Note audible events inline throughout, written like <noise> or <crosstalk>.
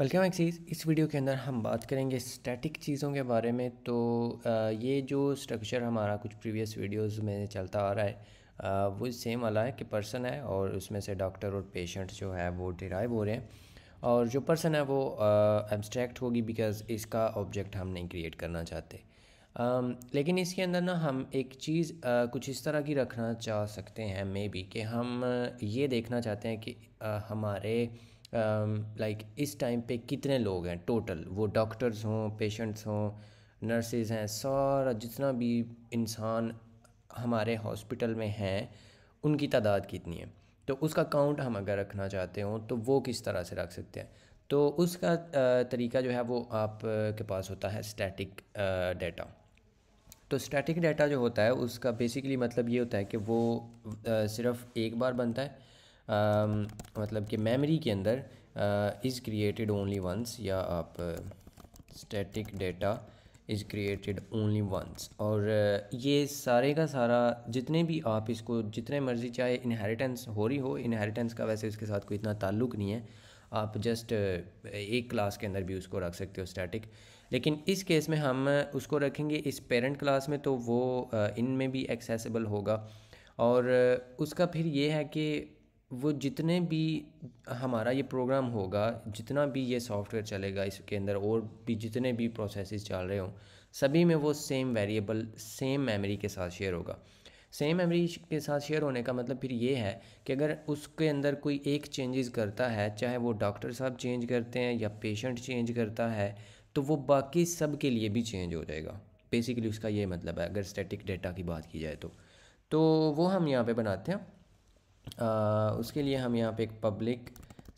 welcome axes इस video के अंदर हम बात करेंगे स्टैटिक चीज़ों के बारे में तो ये जो स्ट्रक्चर हमारा कुछ प्रीवियस वीडियोस में चलता आ रहा है वो सेम वाला है कि पर्सन है और उसमें से डॉक्टर और पेशेंट जो है वो डिराइव हो रहे हैं और जो पर्सन है वो एब्स्ट्रैक्ट होगी बिकॉज इसका ऑब्जेक्ट हम नहीं क्रिएट करना चाहते आम, लेकिन इसके अंदर ना हम एक चीज़ आ, कुछ इस तरह की रखना चाह सकते हैं मे बी कि हम ये देखना चाहते हैं कि आ, हमारे लाइक um, इस टाइम पे कितने लोग हैं टोटल वो डॉक्टर्स हों पेशेंट्स हों नर्सेज हैं सारा जितना भी इंसान हमारे हॉस्पिटल में हैं उनकी तादाद कितनी है तो उसका काउंट हम अगर रखना चाहते हो तो वो किस तरह से रख सकते हैं तो उसका uh, तरीका जो है वो आप के पास होता है स्टैटिक डेटा uh, तो स्टैटिक डाटा जो होता है उसका बेसिकली मतलब ये होता है कि वो uh, सिर्फ़ एक बार बनता है Um, मतलब कि मेमोरी के अंदर इज़ क्रिएटेड ओनली वंस या आप static data is created only once और uh, ये सारे का सारा जितने भी आप इसको जितने मर्ज़ी चाहे इनहेरिटेंस हो रही हो इनहेरिटेंस का वैसे इसके साथ कोई इतना ताल्लुक नहीं है आप जस्ट uh, एक क्लास के अंदर भी उसको रख सकते हो स्टैटिक लेकिन इस केस में हम uh, उसको रखेंगे इस पेरेंट क्लास में तो वो इनमें भी एक्सेसिबल होगा और उसका फिर ये है कि वो जितने भी हमारा ये प्रोग्राम होगा जितना भी ये सॉफ्टवेयर चलेगा इसके अंदर और भी जितने भी प्रोसेसेस चल रहे हों सभी में वो सेम वेरिएबल सेम मेमोरी के साथ शेयर होगा सेम मेमोरी के साथ शेयर होने का मतलब फिर ये है कि अगर उसके अंदर कोई एक चेंजेस करता है चाहे वो डॉक्टर साहब चेंज करते हैं या पेशेंट चेंज करता है तो वो बाकी सब के लिए भी चेंज हो जाएगा बेसिकली उसका ये मतलब है अगर स्टैटिक डेटा की बात की जाए तो तो वो हम यहाँ पे बनाते हैं उसके लिए हम यहाँ पे एक पब्लिक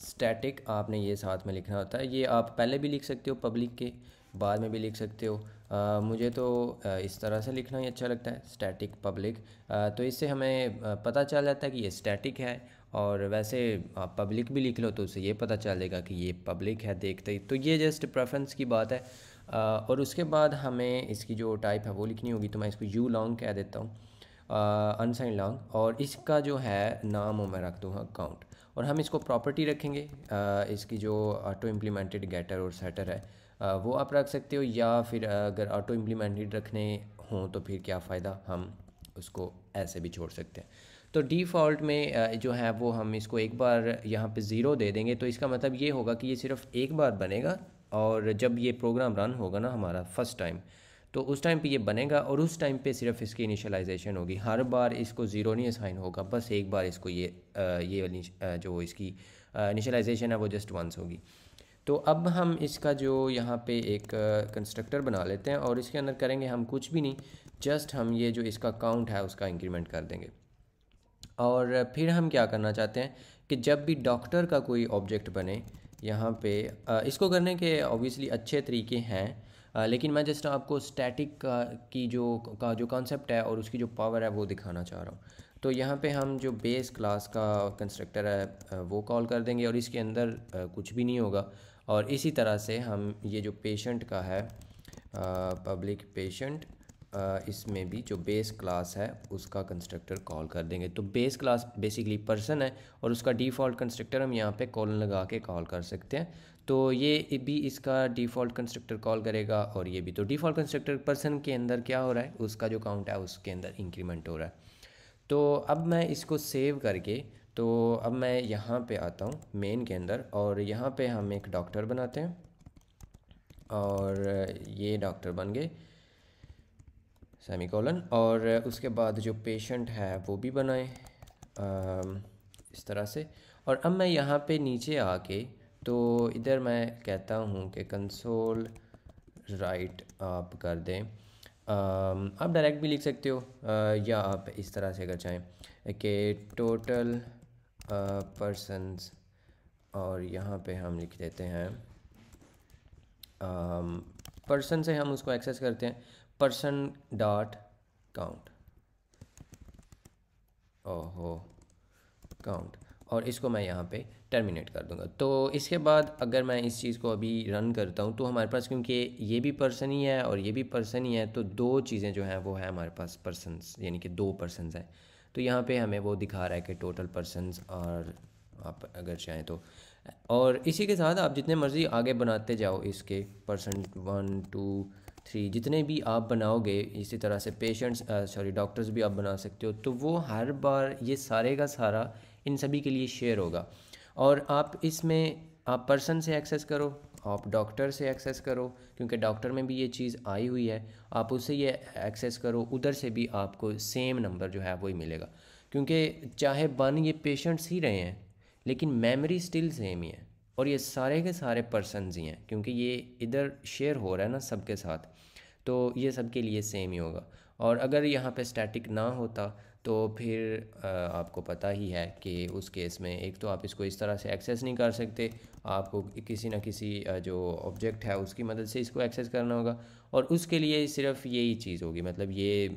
स्टैटिक आपने ये साथ में लिखना होता है ये आप पहले भी लिख सकते हो पब्लिक के बाद में भी लिख सकते हो आ, मुझे तो इस तरह से लिखना ही अच्छा लगता है स्टैटिक पब्लिक तो इससे हमें पता चल जाता है कि ये स्टैटिक है और वैसे आप पब्लिक भी लिख लो तो उससे ये पता चलेगा कि ये पब्लिक है देखते ही तो ये जस्ट प्रेफरेंस की बात है आ, और उसके बाद हमें इसकी जो टाइप है वो लिखनी होगी तो मैं इसको यू लॉन्ग कह देता हूँ अनसाइन लॉन्ग और इसका जो है नाम मैं रख दूँगा अकाउंट और हम इसको प्रॉपर्टी रखेंगे इसकी जो ऑटो इम्प्लीमेंटेड गेटर और सेटर है वो आप रख सकते हो या फिर अगर ऑटो इम्प्लीमेंटेड रखने हों तो फिर क्या फ़ायदा हम उसको ऐसे भी छोड़ सकते हैं तो डिफ़ॉल्ट में जो है वो हम इसको एक बार यहाँ पे ज़ीरो दे देंगे तो इसका मतलब ये होगा कि ये सिर्फ एक बार बनेगा और जब ये प्रोग्राम रन होगा ना हमारा फर्स्ट टाइम तो उस टाइम पे ये बनेगा और उस टाइम पे सिर्फ इसकी इनिशलाइजेशन होगी हर बार इसको ज़ीरो नहीं असाइन होगा बस एक बार इसको ये आ, ये वाली जो इसकी इनिशलाइजेशन है वो जस्ट वंस होगी तो अब हम इसका जो यहाँ पे एक कंस्ट्रक्टर बना लेते हैं और इसके अंदर करेंगे हम कुछ भी नहीं जस्ट हम ये जो इसका काउंट है उसका इंक्रीमेंट कर देंगे और फिर हम क्या करना चाहते हैं कि जब भी डॉक्टर का कोई ऑब्जेक्ट बने यहाँ पे इसको करने के ऑब्वियसली अच्छे तरीके हैं लेकिन मैं जस्ट आपको स्टैटिक का की जो का जो कॉन्सेप्ट है और उसकी जो पावर है वो दिखाना चाह रहा हूँ तो यहाँ पे हम जो बेस क्लास का कंस्ट्रक्टर है वो कॉल कर देंगे और इसके अंदर कुछ भी नहीं होगा और इसी तरह से हम ये जो पेशेंट का है पब्लिक पेशेंट इसमें भी जो बेस क्लास है उसका कंस्ट्रक्टर कॉल कर देंगे तो बेस क्लास बेसिकली पर्सन है और उसका डिफ़ॉल्ट कंस्ट्रक्टर हम यहाँ पे कॉलन लगा के कॉल कर सकते हैं तो ये भी इसका डिफ़ॉल्ट कंस्ट्रक्टर कॉल करेगा और ये भी तो डिफ़ॉल्ट कंस्ट्रक्टर पर्सन के अंदर क्या हो रहा है उसका जो काउंट है उसके अंदर इंक्रीमेंट हो रहा है तो अब मैं इसको सेव करके तो अब मैं यहाँ पे आता हूँ मेन के अंदर और यहाँ पे हम एक डॉक्टर बनाते हैं और ये डॉक्टर बन गए सेमीकोलन और उसके बाद जो पेशेंट है वो भी बनाए इस तरह से और अब मैं यहाँ पे नीचे आके तो इधर मैं कहता हूँ कि कंसोल राइट आप कर दें आप डायरेक्ट भी लिख सकते हो या आप इस तरह से अगर चाहें कि टोटल पर्सनस और यहाँ पे हम लिख देते हैं पर्सन से हम उसको एक्सेस करते हैं पर्सन डॉट काउंट ओहो काउंट और इसको मैं यहाँ पे टर्मिनेट कर दूँगा तो इसके बाद अगर मैं इस चीज़ को अभी रन करता हूँ तो हमारे पास क्योंकि ये भी पर्सन ही है और ये भी पर्सन ही है तो दो चीज़ें जो हैं वो है हमारे पास पर्सन यानी कि दो पर्सनस हैं तो यहाँ पे हमें वो दिखा रहा है कि टोटल पर्सन और आप अगर चाहें तो और इसी के साथ आप जितने मर्ज़ी आगे बनाते जाओ इसके पर्सन वन टू थ्री जितने भी आप बनाओगे इसी तरह से पेशेंट्स सॉरी डॉक्टर्स भी आप बना सकते हो तो वो हर बार ये सारे का सारा इन सभी के लिए शेयर होगा और आप इसमें आप पर्सन से एक्सेस करो आप डॉक्टर से एक्सेस करो क्योंकि डॉक्टर में भी ये चीज़ आई हुई है आप उससे ये एक्सेस करो उधर से भी आपको सेम नंबर जो है वही मिलेगा क्योंकि चाहे बन ये पेशेंट्स ही रहे हैं लेकिन मेमोरी स्टिल सेम ही है और ये सारे के सारे पर्सन ही हैं क्योंकि ये इधर शेयर हो रहा है ना सबके साथ तो ये सबके लिए सेम ही होगा और अगर यहाँ पे स्टैटिक ना होता तो फिर आपको पता ही है कि उस केस में एक तो आप इसको इस तरह से एक्सेस नहीं कर सकते आपको किसी ना किसी जो ऑब्जेक्ट है उसकी मदद से इसको एक्सेस करना होगा और उसके लिए सिर्फ यही चीज़ होगी मतलब ये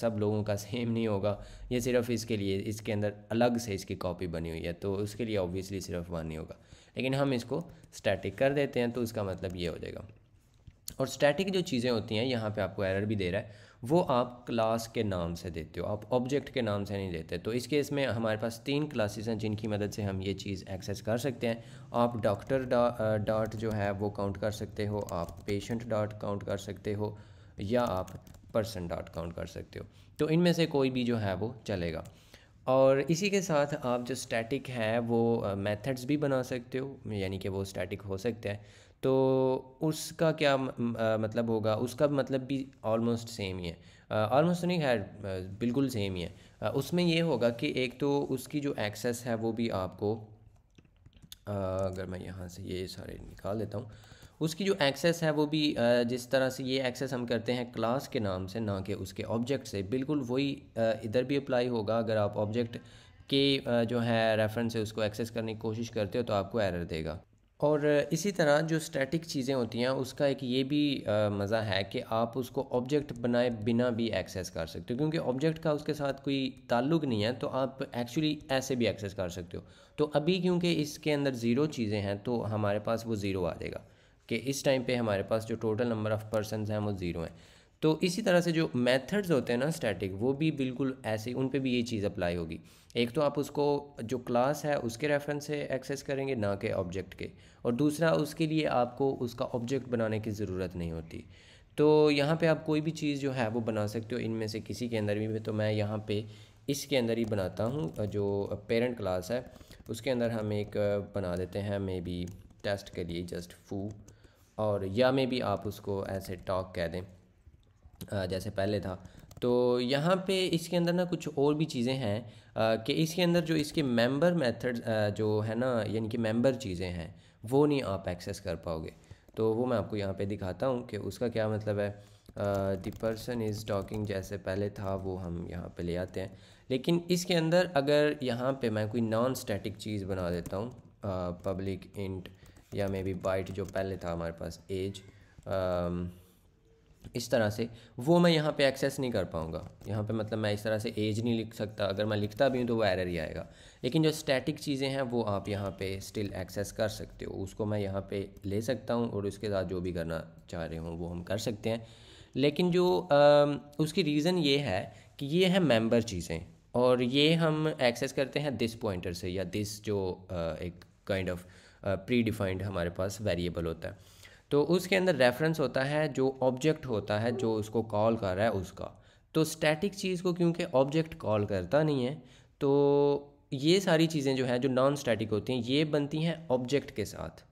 सब लोगों का सेम <laughs> नहीं होगा ये सिर्फ इसके लिए इसके अंदर अलग से इसकी कॉपी बनी हुई है तो उसके लिए ऑब्वियसली सिर्फ वन ही होगा लेकिन हम इसको स्टैटिक कर देते हैं तो उसका मतलब ये हो जाएगा और स्टैटिक जो चीज़ें होती हैं यहाँ पे आपको एरर भी दे रहा है वो आप क्लास के नाम से देते हो आप ऑब्जेक्ट के नाम से नहीं देते तो इस केस में हमारे पास तीन क्लासेस हैं जिनकी मदद से हम ये चीज़ एक्सेस कर सकते हैं आप डॉक्टर डॉट जो है वो काउंट कर सकते हो आप पेशेंट डॉट काउंट कर सकते हो या आप पर्सन डॉट काउंट कर सकते हो तो इनमें से कोई भी जो है वो चलेगा और इसी के साथ आप जो स्टैटिक है वो मेथड्स भी बना सकते हो यानी कि वो स्टैटिक हो सकते हैं तो उसका क्या आ, मतलब होगा उसका मतलब भी ऑलमोस्ट सेम ही है ऑलमोस्ट तो नहीं खैर बिल्कुल सेम ही है आ, उसमें ये होगा कि एक तो उसकी जो एक्सेस है वो भी आपको आ, अगर मैं यहाँ से ये सारे निकाल देता हूँ उसकी जो एक्सेस है वो भी जिस तरह से ये एक्सेस हम करते हैं क्लास के नाम से ना कि उसके ऑब्जेक्ट से बिल्कुल वही इधर भी अप्लाई होगा अगर आप ऑब्जेक्ट के जो है रेफरेंस से उसको एक्सेस करने की कोशिश करते हो तो आपको एरर देगा और इसी तरह जो स्टैटिक चीज़ें होती हैं उसका एक ये भी मज़ा है कि आप उसको ऑब्जेक्ट बनाए बिना भी एक्सेस कर सकते हो क्योंकि ऑब्जेक्ट का उसके साथ कोई ताल्लुक नहीं है तो आप एक्चुअली ऐसे भी एक्सेस कर सकते हो तो अभी क्योंकि इसके अंदर ज़ीरो चीज़ें हैं तो हमारे पास वो ज़ीरो आ जाएगा कि इस टाइम पे हमारे पास जो टोटल नंबर ऑफ़ पर्सनस हैं वो ज़ीरो हैं तो इसी तरह से जो मेथड्स होते हैं ना स्टैटिक वो भी बिल्कुल ऐसे उन पे भी ये चीज़ अप्लाई होगी एक तो आप उसको जो क्लास है उसके रेफरेंस से एक्सेस करेंगे ना के ऑब्जेक्ट के और दूसरा उसके लिए आपको उसका ऑब्जेक्ट बनाने की ज़रूरत नहीं होती तो यहाँ पे आप कोई भी चीज़ जो है वो बना सकते हो इनमें से किसी के अंदर भी तो मैं यहाँ पर इसके अंदर ही बनाता हूँ जो पेरेंट क्लास है उसके अंदर हम एक बना देते हैं मे बी टेस्ट के लिए जस्ट फू और या मे बी आप उसको ऐसे टॉक कह दें जैसे पहले था तो यहाँ पे इसके अंदर ना कुछ और भी चीज़ें हैं कि इसके अंदर जो इसके मेंबर मेथड जो है ना यानी कि मेंबर चीज़ें हैं वो नहीं आप एक्सेस कर पाओगे तो वो मैं आपको यहाँ पे दिखाता हूँ कि उसका क्या मतलब है द पर्सन इज़ टॉकिंग जैसे पहले था वो हम यहाँ पे ले आते हैं लेकिन इसके अंदर अगर यहाँ पे मैं कोई नॉन स्टैटिक चीज़ बना देता हूँ पब्लिक इंट या मे बी बाइट जो पहले था हमारे पास एज इस तरह से वो मैं यहाँ पे एक्सेस नहीं कर पाऊँगा यहाँ पे मतलब मैं इस तरह से एज नहीं लिख सकता अगर मैं लिखता भी हूँ तो वो एरर ही आएगा लेकिन जो स्टैटिक चीज़ें हैं वो आप यहाँ पे स्टिल एक्सेस कर सकते हो उसको मैं यहाँ पे ले सकता हूँ और उसके साथ जो भी करना चाह रहे हूँ वो हम कर सकते हैं लेकिन जो आ, उसकी रीज़न ये है कि ये है मेम्बर चीज़ें और ये हम एक्सेस करते हैं दिस पॉइंटर से या दिस जो आ, एक काइंड ऑफ प्री डिफाइंड हमारे पास वेरिएबल होता है तो उसके अंदर रेफरेंस होता है जो ऑब्जेक्ट होता है जो उसको कॉल कर रहा है उसका तो स्टैटिक चीज़ को क्योंकि ऑब्जेक्ट कॉल करता नहीं है तो ये सारी चीज़ें जो है जो नॉन स्टैटिक होती हैं ये बनती हैं ऑब्जेक्ट के साथ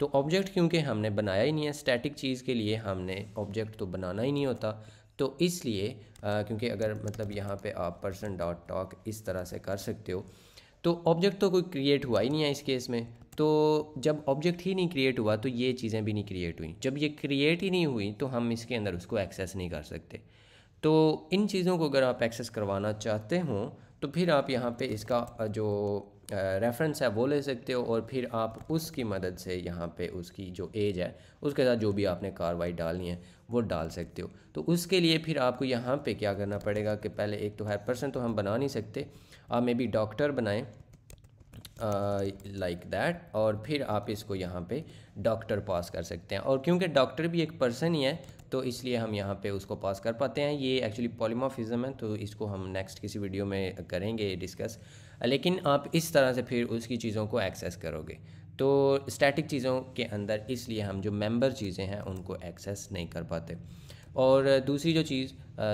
तो ऑब्जेक्ट क्योंकि हमने बनाया ही नहीं है स्टैटिक चीज़ के लिए हमने ऑब्जेक्ट तो बनाना ही नहीं होता तो इसलिए क्योंकि अगर मतलब यहाँ पे आप पर्सन डॉट टॉक इस तरह से कर सकते हो तो ऑब्जेक्ट तो कोई क्रिएट हुआ ही नहीं है इस केस में तो जब ऑब्जेक्ट ही नहीं क्रिएट हुआ तो ये चीज़ें भी नहीं क्रिएट हुई जब ये क्रिएट ही नहीं हुई तो हम इसके अंदर उसको एक्सेस नहीं कर सकते तो इन चीज़ों को अगर आप एक्सेस करवाना चाहते हों तो फिर आप यहाँ पे इसका जो रेफरेंस है वो ले सकते हो और फिर आप उसकी मदद से यहाँ पे उसकी जो एज है उसके साथ जो भी आपने कार्रवाई डालनी है वो डाल सकते हो तो उसके लिए फिर आपको यहाँ पे क्या करना पड़ेगा कि पहले एक तो है पर्सन तो हम बना नहीं सकते आप मे बी डॉक्टर बनाएं लाइक दैट और फिर आप इसको यहाँ पे डॉक्टर पास कर सकते हैं और क्योंकि डॉक्टर भी एक पर्सन ही है तो इसलिए हम यहाँ पे उसको पास कर पाते हैं ये एक्चुअली पॉलीमॉफिज़म है तो इसको हम नेक्स्ट किसी वीडियो में करेंगे डिस्कस लेकिन आप इस तरह से फिर उसकी चीज़ों को एक्सेस करोगे तो स्टैटिक चीज़ों के अंदर इसलिए हम जो मेंबर चीज़ें हैं उनको एक्सेस नहीं कर पाते और दूसरी जो चीज़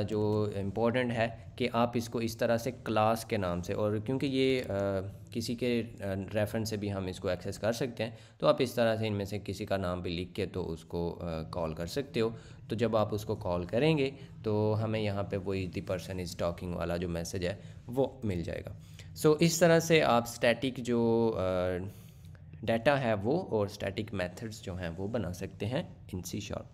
जो इम्पोर्टेंट है कि आप इसको इस तरह से क्लास के नाम से और क्योंकि ये किसी के रेफरेंस से भी हम इसको एक्सेस कर सकते हैं तो आप इस तरह से इनमें से किसी का नाम भी लिख के तो उसको कॉल कर सकते हो तो जब आप उसको कॉल करेंगे तो हमें यहाँ पे वो is the person is talking वाला जो मैसेज है वो मिल जाएगा सो so, इस तरह से आप स्टैटिक जो डाटा है वो और स्टैटिक मेथड्स जो हैं वो बना सकते हैं इन सी शॉर्प